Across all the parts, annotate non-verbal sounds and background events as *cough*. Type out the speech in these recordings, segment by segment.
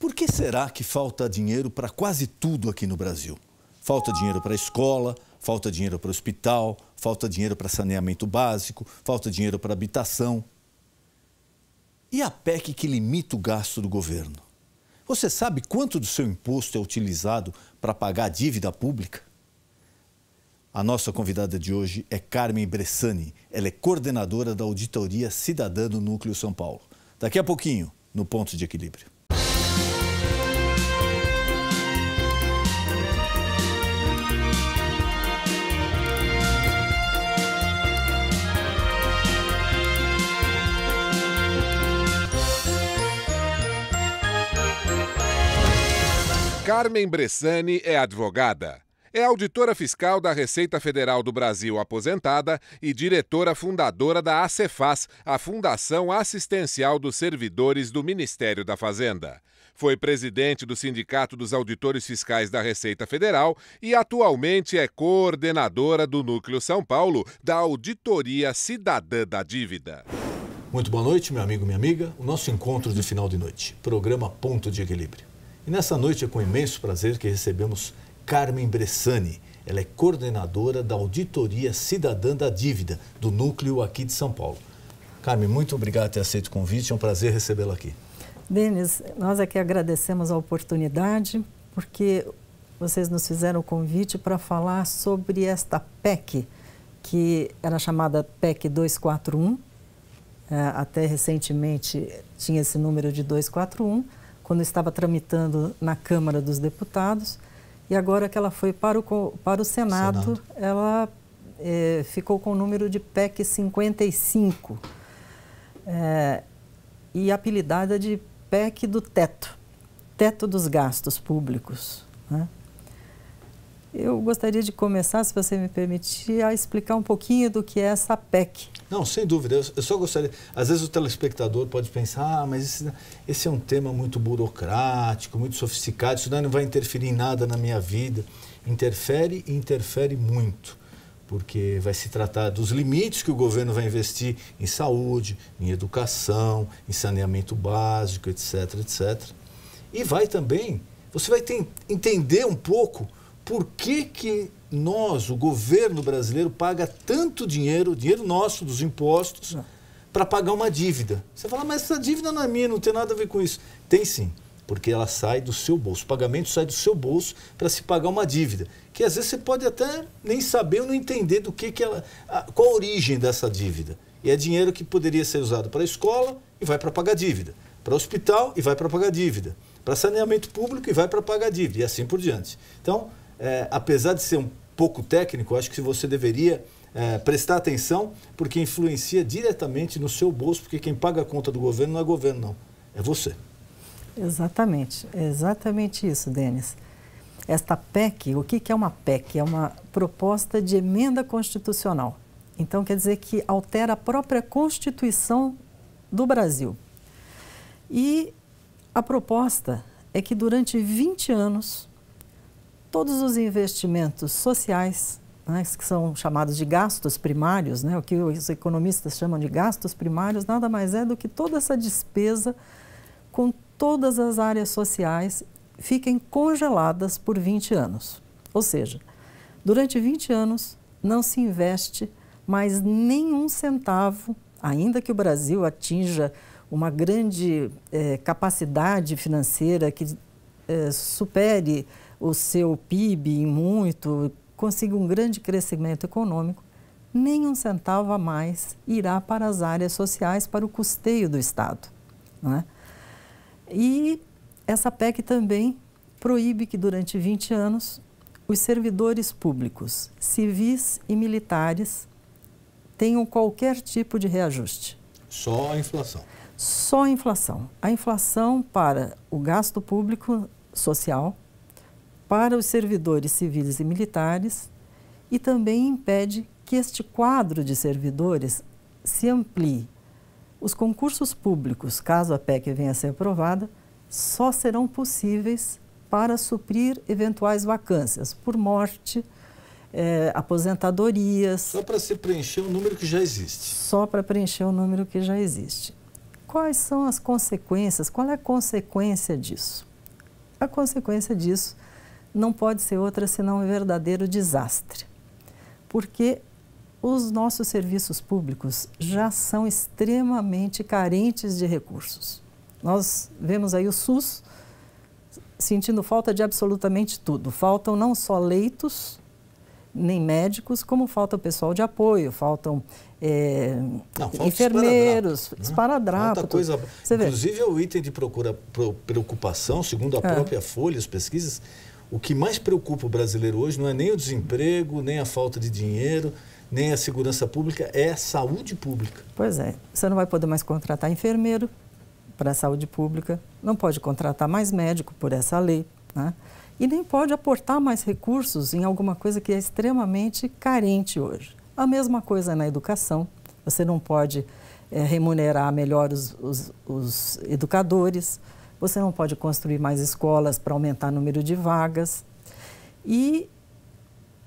Por que será que falta dinheiro para quase tudo aqui no Brasil? Falta dinheiro para a escola, falta dinheiro para o hospital, falta dinheiro para saneamento básico, falta dinheiro para habitação. E a PEC que limita o gasto do governo? Você sabe quanto do seu imposto é utilizado para pagar a dívida pública? A nossa convidada de hoje é Carmen Bressani. Ela é coordenadora da Auditoria Cidadã do Núcleo São Paulo. Daqui a pouquinho, no Ponto de Equilíbrio. Carmen Bressani é advogada. É auditora fiscal da Receita Federal do Brasil aposentada e diretora fundadora da ACEFAS, a Fundação Assistencial dos Servidores do Ministério da Fazenda. Foi presidente do Sindicato dos Auditores Fiscais da Receita Federal e atualmente é coordenadora do Núcleo São Paulo da Auditoria Cidadã da Dívida. Muito boa noite, meu amigo, minha amiga. O nosso encontro de final de noite, programa Ponto de Equilíbrio. E nessa noite é com imenso prazer que recebemos Carmen Bressani. Ela é coordenadora da Auditoria Cidadã da Dívida, do Núcleo aqui de São Paulo. Carmen, muito obrigado por ter aceito o convite, é um prazer recebê-la aqui. Denis, nós aqui é agradecemos a oportunidade, porque vocês nos fizeram o convite para falar sobre esta PEC, que era chamada PEC 241, é, até recentemente tinha esse número de 241, quando estava tramitando na Câmara dos Deputados, e agora que ela foi para o, para o Senado, Senado. ela é, ficou com o número de PEC 55, é, e apelidada de PEC do teto, teto dos gastos públicos. Né? Eu gostaria de começar, se você me permitir, a explicar um pouquinho do que é essa PEC. Não, sem dúvida. Eu só gostaria. Às vezes o telespectador pode pensar, ah, mas esse, esse é um tema muito burocrático, muito sofisticado, isso não vai interferir em nada na minha vida. Interfere e interfere muito, porque vai se tratar dos limites que o governo vai investir em saúde, em educação, em saneamento básico, etc, etc. E vai também, você vai ter, entender um pouco por que, que nós, o governo brasileiro, paga tanto dinheiro, dinheiro nosso, dos impostos, para pagar uma dívida. Você fala, mas essa dívida não é minha, não tem nada a ver com isso. Tem sim, porque ela sai do seu bolso. O pagamento sai do seu bolso para se pagar uma dívida. Que às vezes você pode até nem saber ou não entender do que, que ela. A, qual a origem dessa dívida. E é dinheiro que poderia ser usado para a escola e vai para pagar dívida. Para hospital e vai para pagar dívida. Para saneamento público e vai para pagar dívida. E assim por diante. Então, é, apesar de ser um pouco técnico, acho que você deveria é, prestar atenção, porque influencia diretamente no seu bolso, porque quem paga a conta do governo não é governo, não, é você. Exatamente, é exatamente isso, Denis. Esta PEC, o que é uma PEC? É uma proposta de emenda constitucional. Então, quer dizer que altera a própria Constituição do Brasil. E a proposta é que durante 20 anos todos os investimentos sociais, né, que são chamados de gastos primários, né, o que os economistas chamam de gastos primários, nada mais é do que toda essa despesa com todas as áreas sociais fiquem congeladas por 20 anos. Ou seja, durante 20 anos não se investe mais nenhum centavo, ainda que o Brasil atinja uma grande eh, capacidade financeira que eh, supere o seu PIB em muito, consiga um grande crescimento econômico, nem um centavo a mais irá para as áreas sociais, para o custeio do Estado. Né? E essa PEC também proíbe que durante 20 anos os servidores públicos, civis e militares, tenham qualquer tipo de reajuste. Só a inflação. Só a inflação. A inflação para o gasto público social para os servidores civis e militares e também impede que este quadro de servidores se amplie. Os concursos públicos, caso a PEC venha a ser aprovada, só serão possíveis para suprir eventuais vacâncias por morte, é, aposentadorias. Só para se preencher o um número que já existe. Só para preencher o um número que já existe. Quais são as consequências? Qual é a consequência disso? A consequência disso não pode ser outra senão um verdadeiro desastre, porque os nossos serviços públicos já são extremamente carentes de recursos. Nós vemos aí o SUS sentindo falta de absolutamente tudo. Faltam não só leitos, nem médicos, como falta o pessoal de apoio, faltam é, não, falta enfermeiros, esparadrapo. Né? Coisa, inclusive, vê. é o item de procura, preocupação, segundo a é. própria Folha, as pesquisas, o que mais preocupa o brasileiro hoje não é nem o desemprego, nem a falta de dinheiro, nem a segurança pública, é a saúde pública. Pois é. Você não vai poder mais contratar enfermeiro para a saúde pública, não pode contratar mais médico por essa lei, né? e nem pode aportar mais recursos em alguma coisa que é extremamente carente hoje. A mesma coisa na educação. Você não pode é, remunerar melhor os, os, os educadores, você não pode construir mais escolas para aumentar o número de vagas. E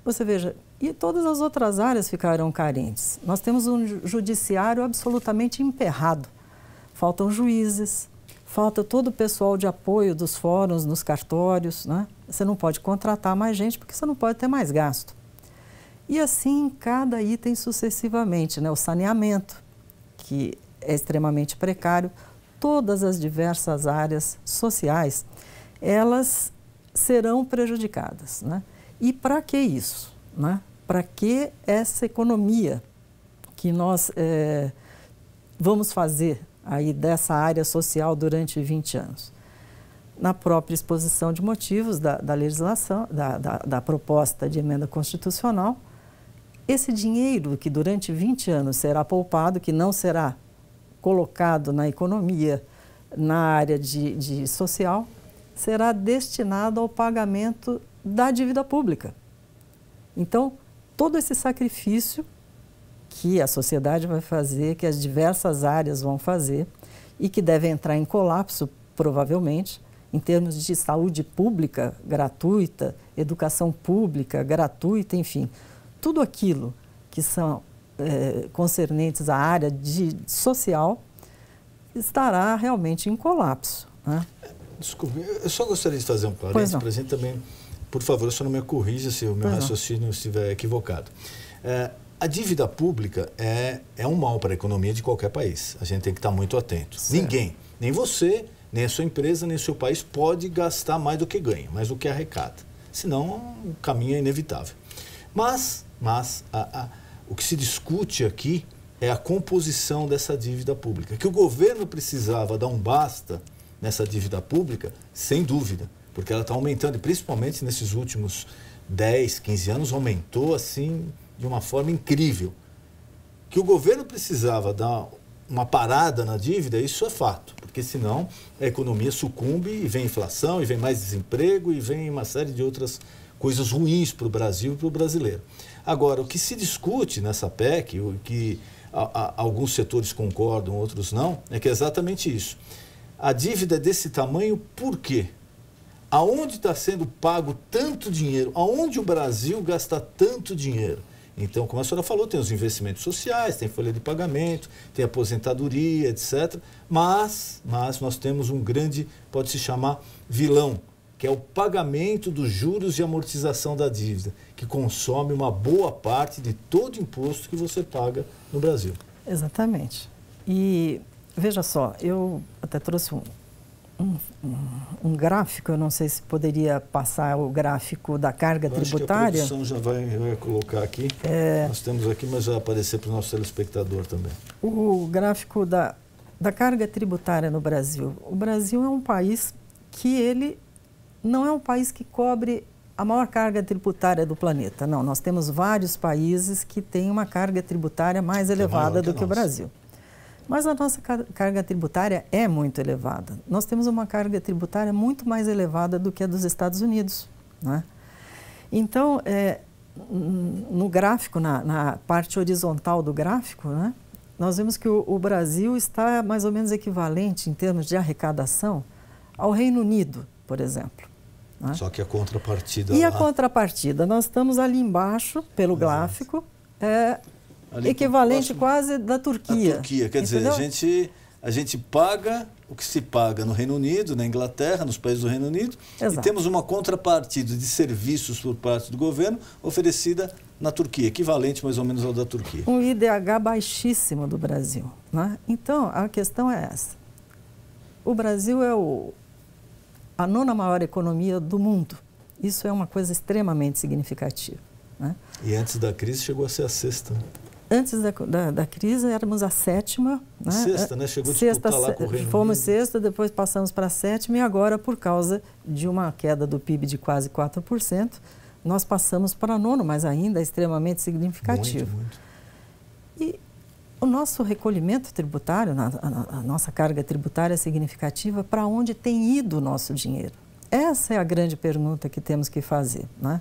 você veja, e todas as outras áreas ficarão carentes. Nós temos um judiciário absolutamente emperrado. Faltam juízes, falta todo o pessoal de apoio dos fóruns, nos cartórios. Né? Você não pode contratar mais gente porque você não pode ter mais gasto. E assim, cada item sucessivamente. Né? O saneamento, que é extremamente precário, todas as diversas áreas sociais, elas serão prejudicadas. Né? E para que isso? Né? Para que essa economia que nós é, vamos fazer aí dessa área social durante 20 anos? Na própria exposição de motivos da, da legislação, da, da, da proposta de emenda constitucional, esse dinheiro que durante 20 anos será poupado, que não será colocado na economia, na área de, de social, será destinado ao pagamento da dívida pública. Então, todo esse sacrifício que a sociedade vai fazer, que as diversas áreas vão fazer e que deve entrar em colapso, provavelmente, em termos de saúde pública gratuita, educação pública gratuita, enfim, tudo aquilo que são eh, concernentes à área de, social estará realmente em colapso. Né? Desculpe, eu só gostaria de fazer um parênteses, gente também, por favor, o senhor não me corrija se o meu pois raciocínio não. estiver equivocado. É, a dívida pública é, é um mal para a economia de qualquer país. A gente tem que estar tá muito atento. Certo. Ninguém, nem você, nem a sua empresa, nem o seu país pode gastar mais do que ganha, mais do que arrecada. Senão, o caminho é inevitável. Mas, mas a, a o que se discute aqui é a composição dessa dívida pública. Que o governo precisava dar um basta nessa dívida pública, sem dúvida, porque ela está aumentando, e principalmente nesses últimos 10, 15 anos, aumentou assim de uma forma incrível. Que o governo precisava dar uma parada na dívida, isso é fato, porque senão a economia sucumbe e vem inflação, e vem mais desemprego, e vem uma série de outras coisas ruins para o Brasil e para o brasileiro. Agora, o que se discute nessa PEC, o que a, a, alguns setores concordam, outros não, é que é exatamente isso. A dívida é desse tamanho por quê? Aonde está sendo pago tanto dinheiro? Aonde o Brasil gasta tanto dinheiro? Então, como a senhora falou, tem os investimentos sociais, tem folha de pagamento, tem aposentadoria, etc. Mas, mas nós temos um grande, pode se chamar vilão, que é o pagamento dos juros e amortização da dívida, que consome uma boa parte de todo o imposto que você paga no Brasil. Exatamente. E veja só, eu até trouxe um, um, um gráfico, eu não sei se poderia passar o gráfico da carga eu tributária. Acho que a produção já vai, vai colocar aqui. É... Nós temos aqui, mas vai aparecer para o nosso telespectador também. O gráfico da, da carga tributária no Brasil. O Brasil é um país que ele não é um país que cobre a maior carga tributária do planeta. Não, nós temos vários países que têm uma carga tributária mais é elevada que do que o Brasil. Mas a nossa carga tributária é muito elevada. Nós temos uma carga tributária muito mais elevada do que a dos Estados Unidos. Né? Então, é, no gráfico, na, na, parte horizontal do gráfico, né, nós vemos que o, o Brasil está mais ou menos equivalente, em termos de arrecadação, ao Reino Unido, por exemplo. Né? Só que a contrapartida. E lá... a contrapartida? Nós estamos ali embaixo, pelo gráfico, é, ali equivalente próximo... quase da Turquia. A Turquia, quer entendeu? dizer, a gente, a gente paga o que se paga no Reino Unido, na Inglaterra, nos países do Reino Unido, Exato. e temos uma contrapartida de serviços por parte do governo oferecida na Turquia, equivalente mais ou menos ao da Turquia. Um IDH baixíssimo do Brasil. Né? Então, a questão é essa. O Brasil é o a nona maior economia do mundo. Isso é uma coisa extremamente significativa. Né? E antes da crise chegou a ser a sexta. Né? Antes da, da, da crise éramos a sétima. Né? Sexta, né? Chegou a tipo, sexta, tá lá correndo. Fomos sexta, depois passamos para a sétima e agora, por causa de uma queda do PIB de quase 4%, nós passamos para nono, mas ainda extremamente significativo. Muito, muito. E o nosso recolhimento tributário, a, nossa carga tributária significativa para onde tem ido o nosso dinheiro? Essa é a grande pergunta que temos que fazer. Né?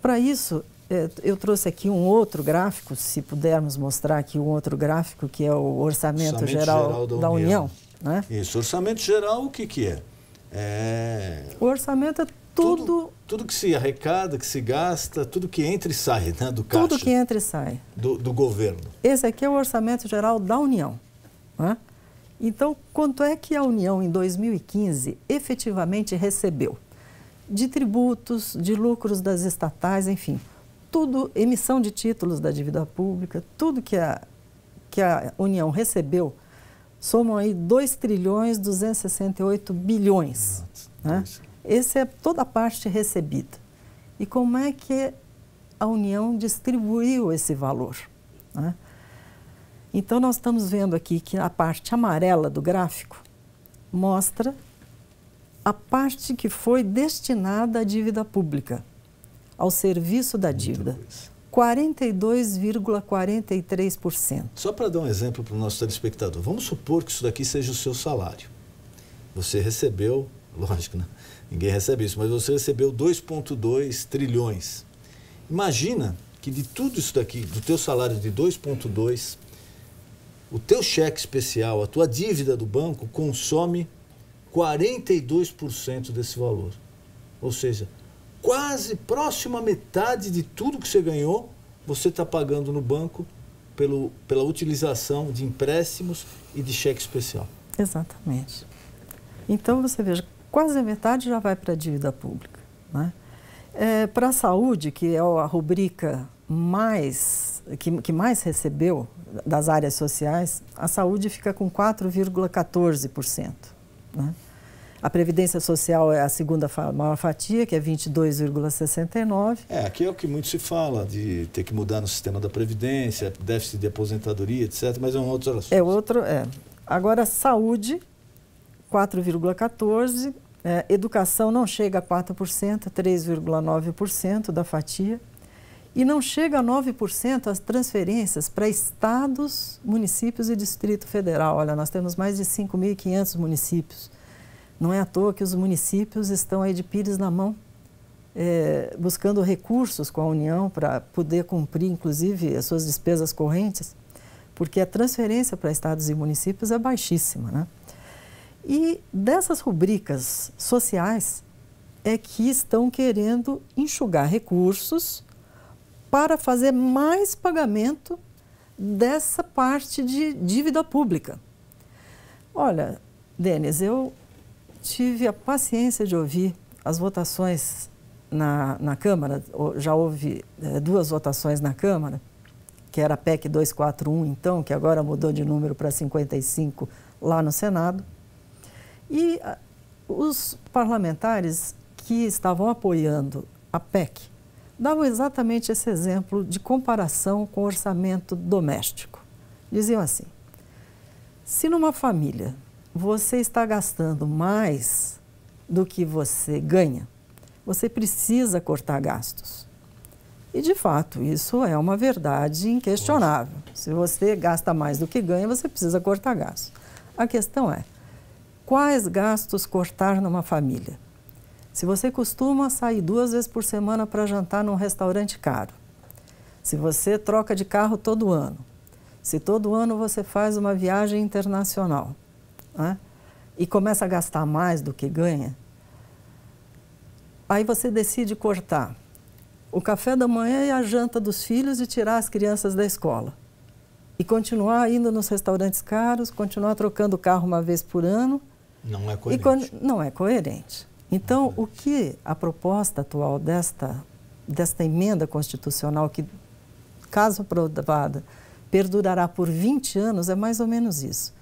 Para isso, é, eu trouxe aqui um outro gráfico, se pudermos mostrar aqui um outro gráfico, que é o Orçamento, Orçamento Geral, Geral, da, da União. União né? Isso, Orçamento Geral, o que, que é? É... O orçamento é tudo, tudo, que se arrecada, que se gasta, tudo que entra e sai né, do caixa. Tudo que entra e sai. Do, do governo. Esse aqui é o orçamento geral da União. Né? Então, quanto é que a União, em 2015, efetivamente recebeu? De tributos, de lucros das estatais, enfim, tudo, emissão de títulos da dívida pública, tudo que a, que a União recebeu, somam aí 2 trilhões 268 bilhões. Nossa, né? Isso. Essa é toda a parte recebida. E como é que a União distribuiu esse valor? Né? Então, nós estamos vendo aqui que a parte amarela do gráfico mostra a parte que foi destinada à dívida pública, ao serviço da dívida. 42,43%. Só para dar um exemplo para o nosso telespectador, vamos supor que isso daqui seja o seu salário. Você recebeu *laughs* lógico, né? ninguém recebe isso, mas você recebeu 2,2 trilhões. Imagina que de tudo isso daqui, do teu salário de 2,2, o teu cheque especial, a tua dívida do banco consome 42% desse valor. Ou seja, quase próximo à metade de tudo que você ganhou, você está pagando no banco pelo, pela utilização de empréstimos e de cheque especial. Exatamente. Então você veja, quase a metade já vai para a dívida pública. Né? É, para a saúde, que é a rubrica mais, que, que mais recebeu das áreas sociais, a saúde fica com 4,14%. Né? A Previdência Social é a segunda maior fatia, que é 22,69. É, aqui é o que muito se fala, de ter que mudar no sistema da Previdência, déficit de aposentadoria, etc., mas é um outro assunto. É outro, é. Agora, saúde, 4,14%. É, educação não chega a 4%, 3,9% da fatia. E não chega a 9% as transferências para estados, municípios e Distrito Federal. Olha, nós temos mais de 5.500 municípios. Não é à toa que os municípios estão aí de pires na mão, é, buscando recursos com a União para poder cumprir, inclusive, as suas despesas correntes, porque a transferência para estados e municípios é baixíssima, né? E dessas rubricas sociais é que estão querendo enxugar recursos para fazer mais pagamento dessa parte de dívida pública. Olha, Denis, eu tive a paciência de ouvir as votações na, na Câmara, já houve é, duas votações na Câmara, que era a PEC 241, então, que agora mudou de número para 55 lá no Senado. E ah, os parlamentares que estavam apoiando a PEC davam exatamente esse exemplo de comparação com o orçamento doméstico. Diziam assim: se numa família você está gastando mais do que você ganha, você precisa cortar gastos. E de fato, isso é uma verdade inquestionável. Se você gasta mais do que ganha, você precisa cortar gastos. A questão é: quais gastos cortar numa família. Se você costuma sair duas vezes por semana para jantar num restaurante caro, se você troca de carro todo ano, se todo ano você faz uma viagem internacional né, e começa a gastar mais do que ganha, aí você decide cortar o café da manhã e a janta dos filhos e tirar as crianças da escola. E continuar indo nos restaurantes caros, continuar trocando o carro uma vez por ano não é coerente. Quando, não é coerente. Então, o que a proposta atual desta, desta emenda constitucional, que, caso aprovada, perdurará por 20 anos, é mais ou menos isso.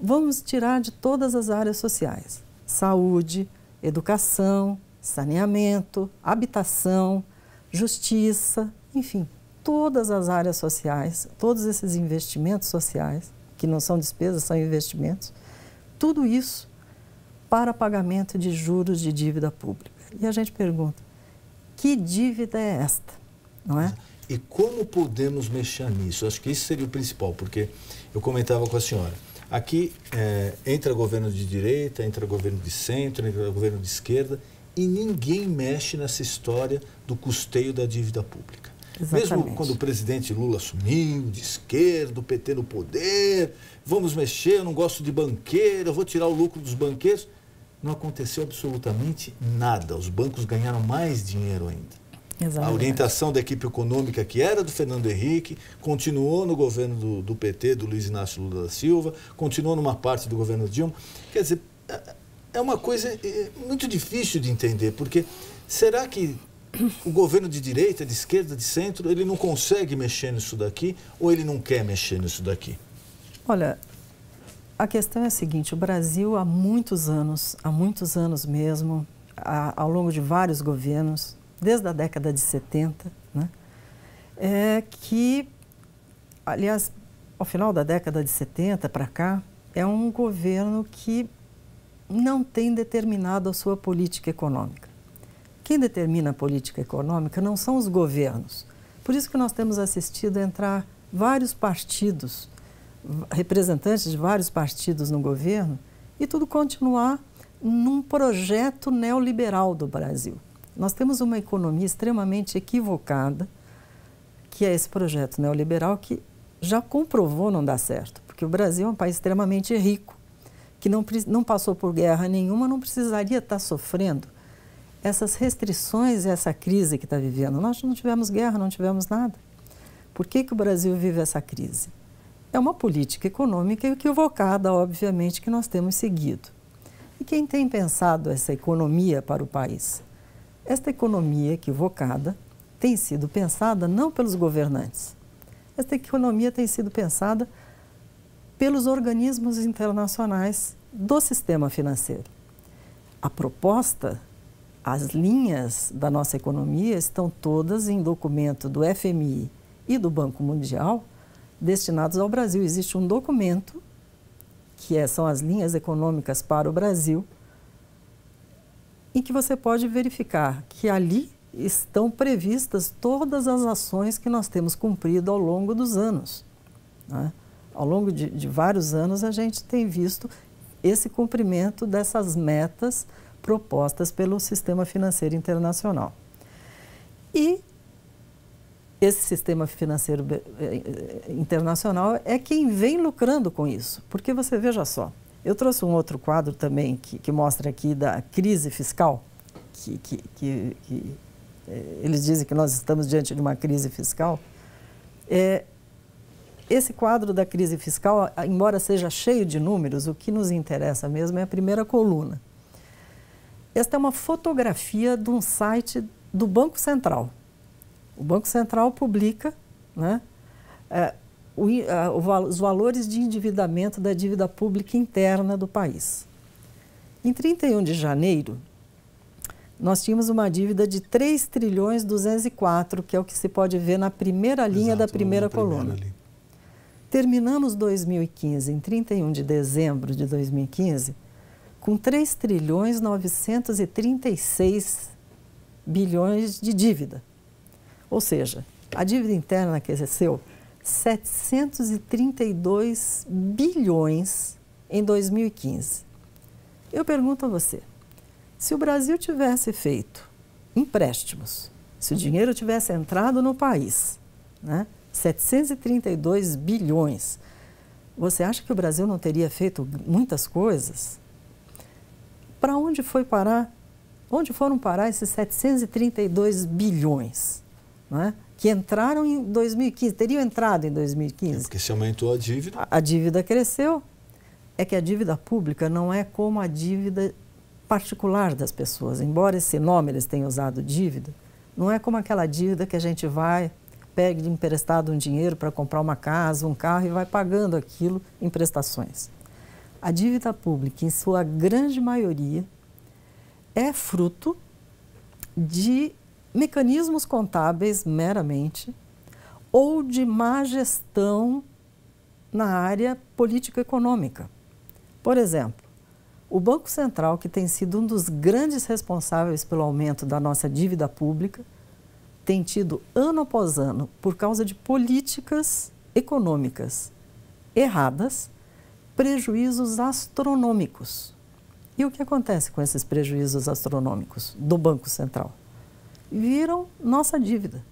Vamos tirar de todas as áreas sociais: saúde, educação, saneamento, habitação, justiça, enfim, todas as áreas sociais, todos esses investimentos sociais, que não são despesas, são investimentos, tudo isso para pagamento de juros de dívida pública. E a gente pergunta, que dívida é esta? Não é? E como podemos mexer nisso? Acho que isso seria o principal, porque eu comentava com a senhora. Aqui é, entra governo de direita, entra governo de centro, entra governo de esquerda, e ninguém mexe nessa história do custeio da dívida pública. Exatamente. Mesmo quando o presidente Lula assumiu, de esquerda, o PT no poder, vamos mexer, eu não gosto de banqueiro, eu vou tirar o lucro dos banqueiros não aconteceu absolutamente nada. Os bancos ganharam mais dinheiro ainda. Exatamente. A orientação da equipe econômica, que era do Fernando Henrique, continuou no governo do, do, PT, do Luiz Inácio Lula da Silva, continuou numa parte do governo Dilma. Quer dizer, é, é uma coisa é, é muito difícil de entender, porque será que o governo de direita, de esquerda, de centro, ele não consegue mexer nisso daqui ou ele não quer mexer nisso daqui? Olha, a questão é a seguinte: o Brasil há muitos anos, há muitos anos mesmo, há, ao longo de vários governos, desde a década de 70, né, é que, aliás, ao final da década de 70 para cá, é um governo que não tem determinado a sua política econômica. Quem determina a política econômica não são os governos. Por isso que nós temos assistido a entrar vários partidos representantes de vários partidos no governo e tudo continuar num projeto neoliberal do Brasil. Nós temos uma economia extremamente equivocada, que é esse projeto neoliberal que já comprovou não dar certo, porque o Brasil é um país extremamente rico, que não, não passou por guerra nenhuma, não precisaria estar sofrendo essas restrições e essa crise que está vivendo. Nós não tivemos guerra, não tivemos nada. Por que, que o Brasil vive essa crise? é uma política econômica equivocada, obviamente, que nós temos seguido. E quem tem pensado essa economia para o país? Esta economia equivocada tem sido pensada não pelos governantes. Esta economia tem sido pensada pelos organismos internacionais do sistema financeiro. A proposta, as linhas da nossa economia estão todas em documento do FMI e do Banco Mundial, destinados ao Brasil. Existe um documento, que é, são as linhas econômicas para o Brasil, em que você pode verificar que ali estão previstas todas as ações que nós temos cumprido ao longo dos anos. Né? Ao longo de, de vários anos, a gente tem visto esse cumprimento dessas metas propostas pelo sistema financeiro internacional. E esse sistema financeiro eh, eh, internacional é quem vem lucrando com isso. Porque você veja só, eu trouxe um outro quadro também que, que mostra aqui da crise fiscal, que, que, que, eh, eles dizem que nós estamos diante de uma crise fiscal. É, esse quadro da crise fiscal, embora seja cheio de números, o que nos interessa mesmo é a primeira coluna. Esta é uma fotografia de um site do Banco Central o Banco Central publica né, é, o, é, os valores de endividamento da dívida pública interna do país. Em 31 de janeiro, nós tínhamos uma dívida de 3 trilhões 204, que é o que se pode ver na primeira linha Exato, da primeira coluna. Primeira Terminamos 2015, em 31 de dezembro de 2015, com 3 trilhões 936 bilhões de dívida. Ou seja, a dívida interna cresceu 732 bilhões em 2015. Eu pergunto a você, se o Brasil tivesse feito empréstimos, se o dinheiro tivesse entrado no país, né, 732 bilhões, você acha que o Brasil não teria feito muitas coisas? Para onde foi parar? Onde foram parar esses 732 bilhões? né, que entraram em 2015, teriam entrado em 2015. É porque se aumentou a dívida. A, a dívida cresceu. É que a dívida pública não é como a dívida particular das pessoas. Embora esse nome eles tenham usado dívida, não é como aquela dívida que a gente vai, pega emprestado um dinheiro para comprar uma casa, um carro e vai pagando aquilo em prestações. A dívida pública, em sua grande maioria, é fruto de mecanismos contábeis meramente ou de má gestão na área político-econômica. Por exemplo, o Banco Central, que tem sido um dos grandes responsáveis pelo aumento da nossa dívida pública, tem tido ano após ano, por causa de políticas econômicas erradas, prejuízos astronômicos. E o que acontece com esses prejuízos astronômicos do Banco Central? viram nossa dívida.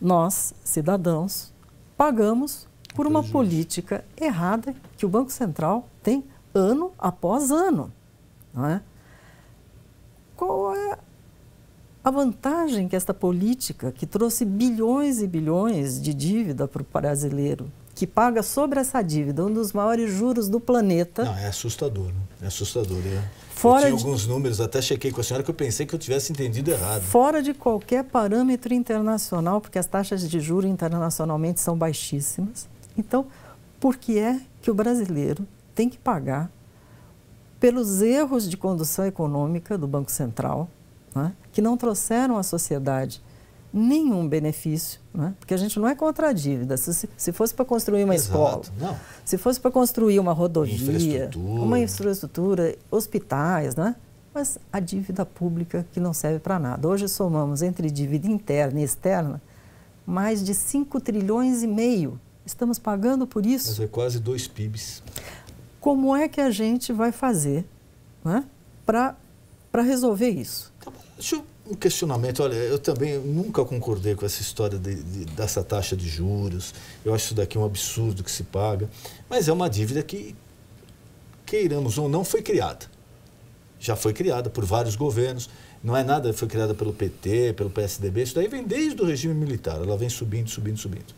Nós, cidadãos, pagamos por uma política errada que o Banco Central tem ano após ano. Não é? Qual é a vantagem que esta política, que trouxe bilhões e bilhões de dívida para o brasileiro, que paga sobre essa dívida um dos maiores juros do planeta. Não, é assustador, né? é assustador. É. Fora eu tinha de... alguns números, até chequei com a senhora que eu pensei que eu tivesse entendido errado. Fora de qualquer parâmetro internacional, porque as taxas de juros internacionalmente são baixíssimas. Então, por que é que o brasileiro tem que pagar pelos erros de condução econômica do Banco Central, né, que não trouxeram à sociedade nenhum benefício, né? porque a gente não é contra a dívida. Se, se fosse para construir uma Exato, escola, não. se fosse para construir uma rodovia, infraestrutura. uma infraestrutura, hospitais, né? mas a dívida pública que não serve para nada. Hoje somamos entre dívida interna e externa mais de 5 trilhões e meio. Estamos pagando por isso. Mas é quase dois PIBs. Como é que a gente vai fazer né, para resolver isso? Tá bom. Deixa eu um questionamento. Olha, eu também nunca concordei com essa história de, de, dessa taxa de juros. Eu acho isso daqui um absurdo que se paga. Mas é uma dívida que, queiramos ou não, foi criada. Já foi criada por vários governos. Não é nada foi criada pelo PT, pelo PSDB. Isso daí vem desde o regime militar. Ela vem subindo, subindo, subindo.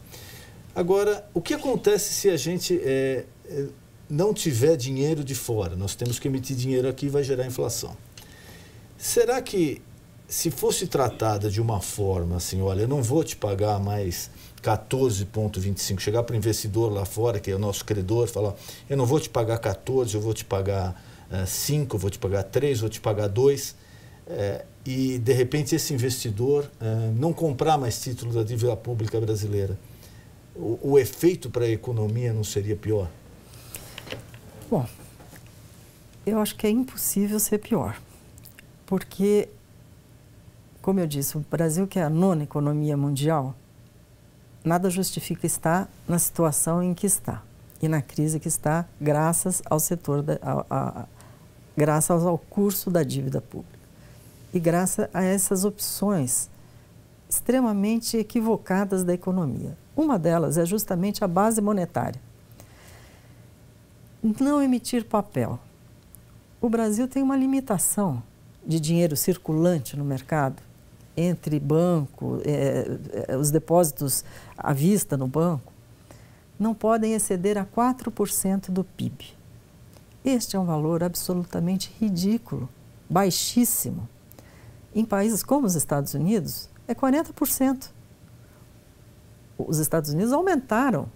Agora, o que acontece se a gente é, é não tiver dinheiro de fora? Nós temos que emitir dinheiro aqui e vai gerar inflação. Será que se fosse tratada de uma forma assim, olha, eu não vou te pagar mais 14,25, chegar para o investidor lá fora, que é o nosso credor, falar, eu não vou te pagar 14, eu vou te pagar uh, eh, 5, vou te pagar 3, vou te pagar 2, eh, e de repente esse investidor eh, não comprar mais título da dívida pública brasileira. O, o efeito para a economia não seria pior? Bom, eu acho que é impossível ser pior, porque como eu disse, o Brasil que é a nona economia mundial, nada justifica estar na situação em que está e na crise que está, graças ao setor, da, a, a, graças ao curso da dívida pública e graças a essas opções extremamente equivocadas da economia. Uma delas é justamente a base monetária. Não emitir papel. O Brasil tem uma limitação de dinheiro circulante no mercado entre banco, eh, os depósitos à vista no banco, não podem exceder a 4% do PIB. Este é um valor absolutamente ridículo, baixíssimo. Em países como os Estados Unidos, é 40%. Os Estados Unidos aumentaram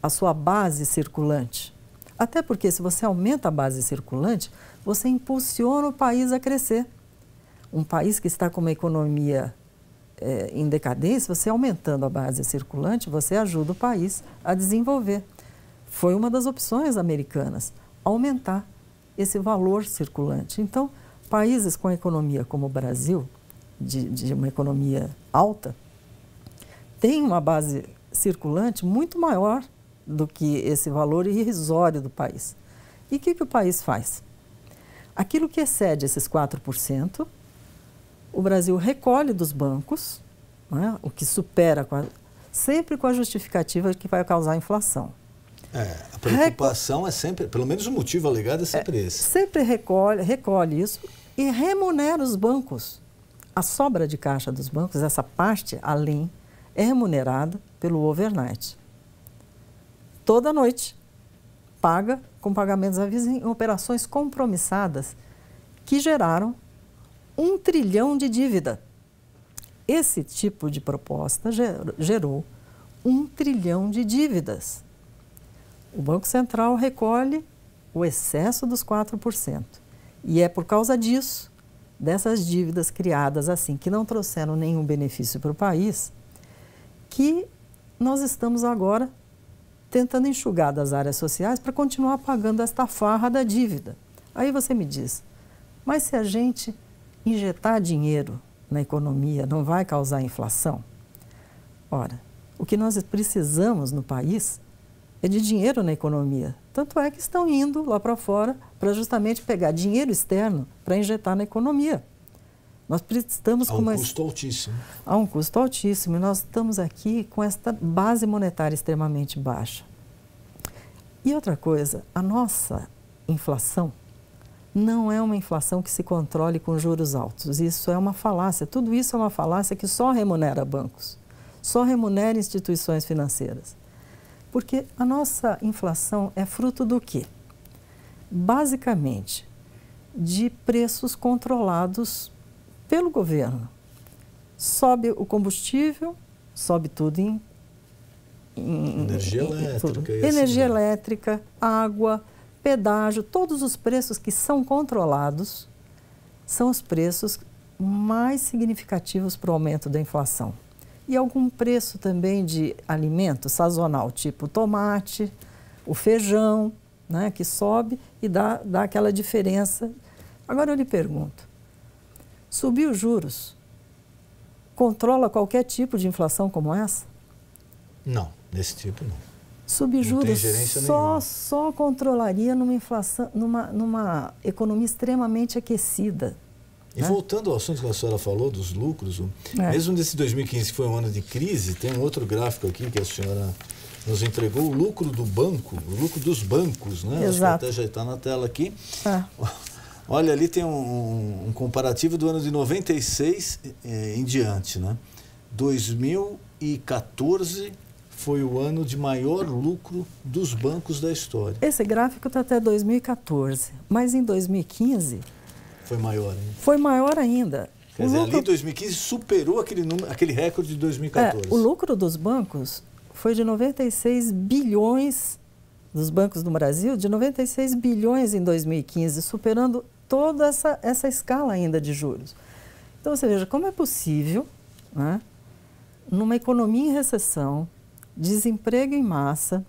a sua base circulante. Até porque, se você aumenta a base circulante, você impulsiona o país a crescer um país que está com uma economia é, em decadência, você aumentando a base circulante, você ajuda o país a desenvolver. Foi uma das opções americanas, aumentar esse valor circulante. Então, países com economia como o Brasil, de, de uma economia alta, tem uma base circulante muito maior do que esse valor irrisório do país. E o que, que o país faz? Aquilo que excede esses 4%, o Brasil recolhe dos bancos, né, o que supera, com a, sempre com a justificativa de que vai causar inflação. É, a preocupação Reco... é sempre, pelo menos o motivo alegado é, é sempre é, esse. Sempre recolhe, recolhe isso e remunera os bancos. A sobra de caixa dos bancos, essa parte além, é remunerada pelo overnight. Toda noite paga com pagamentos a vista em operações compromissadas que geraram um trilhão de dívida. Esse tipo de proposta gerou um trilhão de dívidas. O Banco Central recolhe o excesso dos 4%. E é por causa disso, dessas dívidas criadas assim, que não trouxeram nenhum benefício para o país, que nós estamos agora tentando enxugar das áreas sociais para continuar pagando esta farra da dívida. Aí você me diz, mas se a gente injetar dinheiro na economia não vai causar inflação? Ora, o que nós precisamos no país é de dinheiro na economia. Tanto é que estão indo lá para fora para justamente pegar dinheiro externo para injetar na economia. Nós estamos a um custo altíssimo. A um custo altíssimo. E nós estamos aqui com esta base monetária extremamente baixa. E outra coisa, a nossa inflação não é uma inflação que se controle com juros altos. Isso é uma falácia. Tudo isso é uma falácia que só remunera bancos, só remunera instituições financeiras. Porque a nossa inflação é fruto do quê? Basicamente, de preços controlados pelo governo. Sobe o combustível, sobe tudo em. em energia em, elétrica. Em assim energia assim. elétrica, água pedágio, todos os preços que são controlados são os preços mais significativos para o aumento da inflação. E algum preço também de alimento sazonal, tipo tomate, o feijão, né, que sobe e dá, dá aquela diferença. Agora eu lhe pergunto: subiu os juros? Controla qualquer tipo de inflação como essa? Não, desse tipo não subjuros só, nenhuma. só controlaria numa, inflação, numa, numa economia extremamente aquecida. E né? voltando ao assunto que a senhora falou dos lucros, é. mesmo nesse 2015 que foi um ano de crise, tem um outro gráfico aqui que a senhora nos entregou o lucro do banco, o lucro dos bancos, né? Exato. Acho que até já está na tela aqui. É. *laughs* Olha, ali tem um, um, comparativo do ano de 96 eh, em diante, né? 2014 foi o ano de maior lucro dos bancos da história. Esse gráfico está até 2014, mas em 2015... Foi maior, Foi maior ainda. Quer o dizer, lucro... ali 2015 superou aquele, número, aquele recorde de 2014. É, o lucro dos bancos foi de 96 bilhões, dos bancos do Brasil, de 96 bilhões em 2015, superando toda essa, essa escala ainda de juros. Então, você veja como é possível, né, numa economia em recessão, desemprego em massa,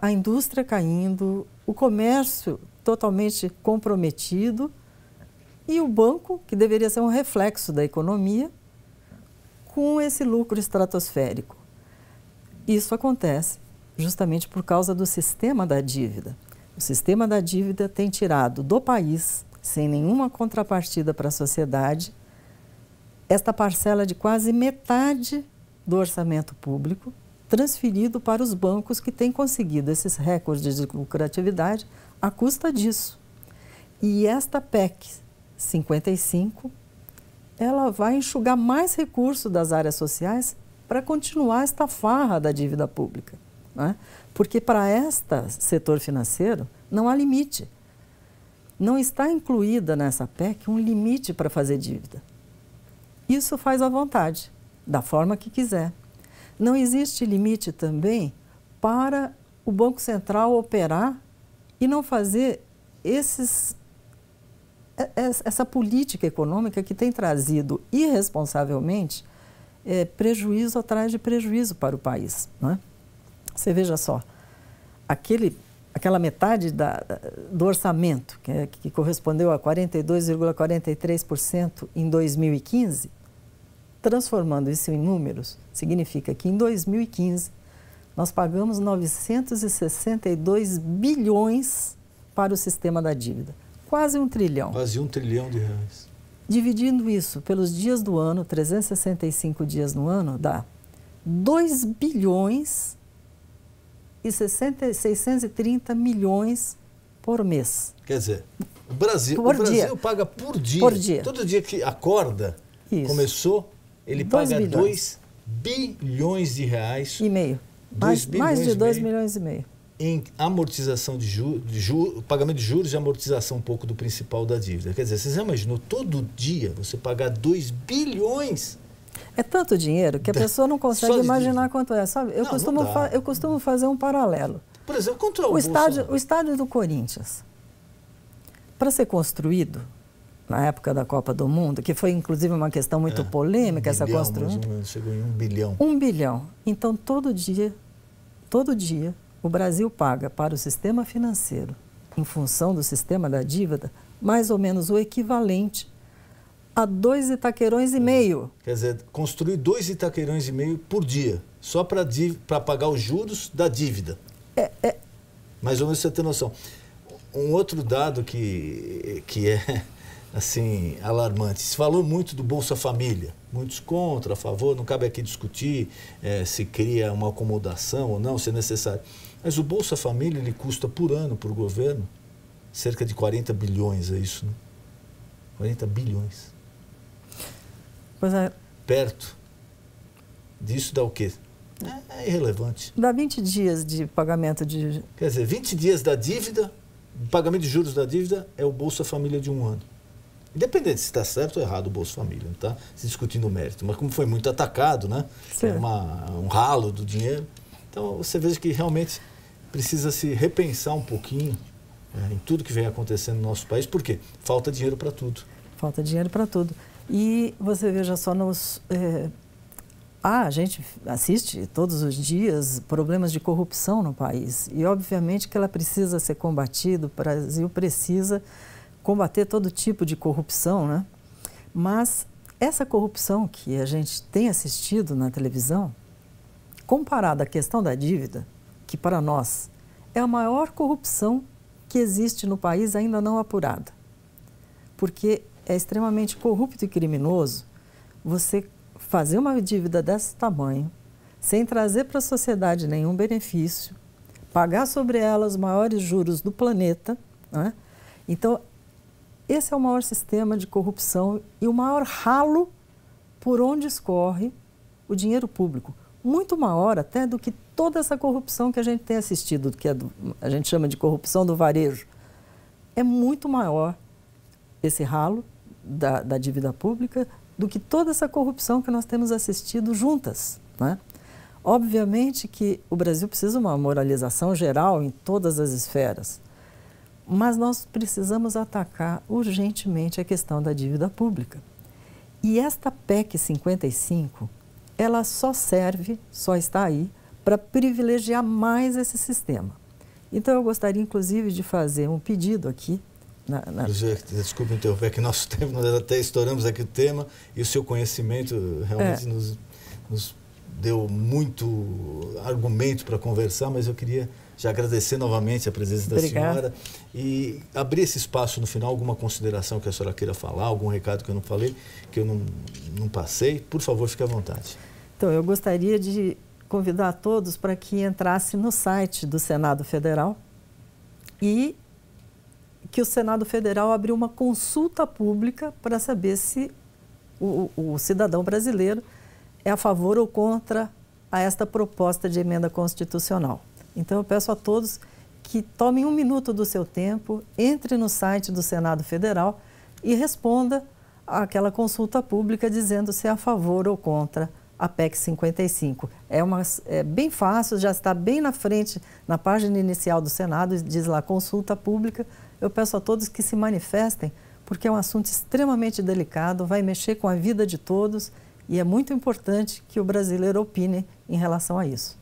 a indústria caindo, o comércio totalmente comprometido e o banco, que deveria ser um reflexo da economia, com esse lucro estratosférico. Isso acontece justamente por causa do sistema da dívida. O sistema da dívida tem tirado do país, sem nenhuma contrapartida para a sociedade, esta parcela de quase metade do orçamento público transferido para os bancos que têm conseguido esses recordes de lucratividade à custa disso. E esta PEC 55, ela vai enxugar mais recursos das áreas sociais para continuar esta farra da dívida pública. Né? Porque para este setor financeiro não há limite. Não está incluída nessa PEC um limite para fazer dívida. Isso faz à vontade da forma que quiser. Não existe limite também para o Banco Central operar e não fazer esses, é, é, essa política econômica que tem trazido irresponsavelmente é, prejuízo atrás de prejuízo para o país. Não é? Você veja só, aquele, aquela metade da, do orçamento, que, é, que correspondeu a 42,43% em 2015, Transformando isso em números, significa que em 2015 nós pagamos 962 bilhões para o sistema da dívida, quase um trilhão. Quase um trilhão de reais. Dividindo isso pelos dias do ano, 365 dias no ano, dá 2 bilhões e 60, 630 milhões por mês. Quer dizer, o Brasil, por o Brasil dia. paga por dia. Por dia. Todo dia que acorda, Isso. começou, ele dois paga 2 bilhões de reais. E meio. Mais, mais de 2 milhões e meio. Em amortização de juros, ju, pagamento de juros e amortização um pouco do principal da dívida. Quer dizer, vocês imaginam, todo dia você pagar 2 bilhões é tanto dinheiro que a pessoa não consegue imaginar quanto é. Sabe? Eu, não, costumo não eu costumo fazer um paralelo. Por exemplo, contra o, o estádio, O estádio do Corinthians, para ser construído, na época da Copa do Mundo, que foi inclusive uma questão muito é, polêmica um essa construção. Chegou em um bilhão. Um bilhão. Então todo dia, todo dia, o Brasil paga para o sistema financeiro, em função do sistema da dívida, mais ou menos o equivalente a dois itaqueirões e uhum. meio. Quer dizer, construir dois itaqueirões e meio por dia, só para pagar os juros da dívida. É, é. Mais ou menos você tem noção. Um outro dado que, que é assim, alarmante. Se falou muito do Bolsa Família, muitos contra, a favor, não cabe aqui discutir é, se cria uma acomodação ou não, se é necessário. Mas o Bolsa Família ele custa por ano para o governo cerca de 40 bilhões, é isso, né? 40 bilhões. Pois é. Perto disso dá o quê? É, é irrelevante. Dá 20 dias de pagamento de. Quer dizer, 20 dias da dívida, pagamento de juros da dívida é o Bolsa Família de um ano. Independente se está certo ou errado o Bolsa Família, não está se discutindo o mérito. Mas como foi muito atacado, né? É uma, um ralo do dinheiro. Então você veja que realmente precisa se repensar um pouquinho né, em tudo que vem acontecendo no nosso país, porque falta dinheiro para tudo. Falta dinheiro para tudo. E você veja só nos. É... Ah, a gente assiste todos os dias problemas de corrupção no país. E obviamente que ela precisa ser combatida, o Brasil precisa combater todo tipo de corrupção, né? Mas essa corrupção que a gente tem assistido na televisão, comparada à questão da dívida, que para nós é a maior corrupção que existe no país ainda não apurada. Porque é extremamente corrupto e criminoso você fazer uma dívida desse tamanho, sem trazer para a sociedade nenhum benefício, pagar sobre ela os maiores juros do planeta. Né? Então, esse é o maior sistema de corrupção e o maior ralo por onde escorre o dinheiro público. Muito maior até do que toda essa corrupção que a gente tem assistido, que é a gente chama de corrupção do varejo. É muito maior esse ralo da, da dívida pública do que toda essa corrupção que nós temos assistido juntas. Né? Obviamente que o Brasil precisa de uma moralização geral em todas as esferas. Mas nós precisamos atacar urgentemente a questão da dívida pública. E esta PEC 55, ela só serve, só está aí, para privilegiar mais esse sistema. Então, eu gostaria, inclusive, de fazer um pedido aqui na, na... Desculpe interromper, é que nosso *laughs* tempo, nós até estouramos aqui o tema e o seu conhecimento realmente é. nos, nos deu muito argumento para conversar, mas eu queria já agradecer novamente a presença Obrigada. da senhora e abrir esse espaço no final, alguma consideração que a senhora queira falar, algum recado que eu não falei, que eu não, não passei, por favor, fique à vontade. Então, eu gostaria de convidar todos para que entrasse no site do Senado Federal e que o Senado Federal abriu uma consulta pública para saber se o, o cidadão brasileiro é a favor ou contra a esta proposta de emenda constitucional. Então eu peço a todos que tomem um minuto do seu tempo, entre no site do Senado Federal e responda àquela consulta pública dizendo se é a favor ou contra a PEC 55. É, uma, é bem fácil, já está bem na frente, na página inicial do Senado, diz lá consulta pública. Eu peço a todos que se manifestem, porque é um assunto extremamente delicado, vai mexer com a vida de todos e é muito importante que o brasileiro opine em relação a isso.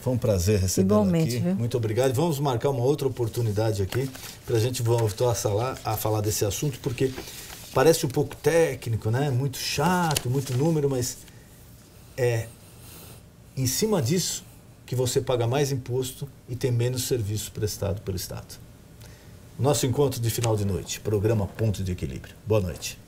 Foi um prazer recebê lo aqui. Viu? Muito obrigado. Vamos marcar uma outra oportunidade aqui para a gente voltar a falar, desse assunto, porque parece um pouco técnico, né? Muito chato, muito número, mas é em cima disso que você paga mais imposto e tem menos serviço prestado pelo Estado. Nosso encontro de final de noite, programa Ponto de Equilíbrio. Boa noite.